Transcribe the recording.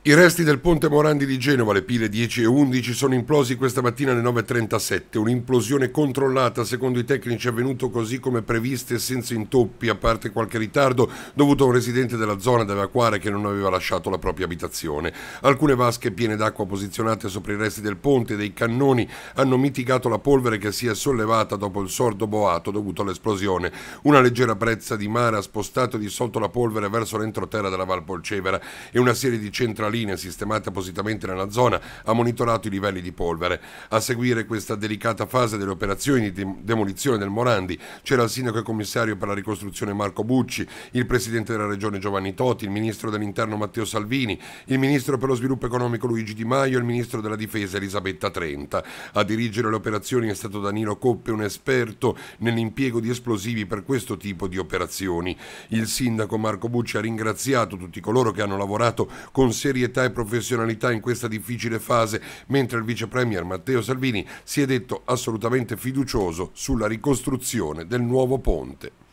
I resti del ponte Morandi di Genova, le pile 10 e 11, sono implosi questa mattina alle 9.37. Un'implosione controllata, secondo i tecnici, è avvenuto così come previsto e senza intoppi, a parte qualche ritardo dovuto a un residente della zona da evacuare che non aveva lasciato la propria abitazione. Alcune vasche piene d'acqua posizionate sopra i resti del ponte e dei cannoni hanno mitigato la polvere che si è sollevata dopo il sordo boato dovuto all'esplosione. Una leggera brezza di mare ha spostato e dissolto la polvere verso l'entroterra della Valpolcevera e una serie di centrali sottomarine sistemate appositamente nella zona ha monitorato i livelli di polvere. A seguire questa delicata fase delle operazioni di demolizione del Morandi c'era il sindaco e commissario per la ricostruzione Marco Bucci, il presidente della regione Giovanni Toti, il ministro dell'interno Matteo Salvini, il ministro per lo sviluppo economico Luigi Di Maio e il ministro della difesa Elisabetta Trenta. A dirigere le operazioni è stato Danilo Coppe, un esperto nell'impiego di esplosivi per questo tipo di operazioni. Il sindaco Marco Bucci ha ringraziato tutti coloro che hanno lavorato con serietà serietà e professionalità in questa difficile fase, mentre il vice premier Matteo Salvini si è detto assolutamente fiducioso sulla ricostruzione del nuovo ponte.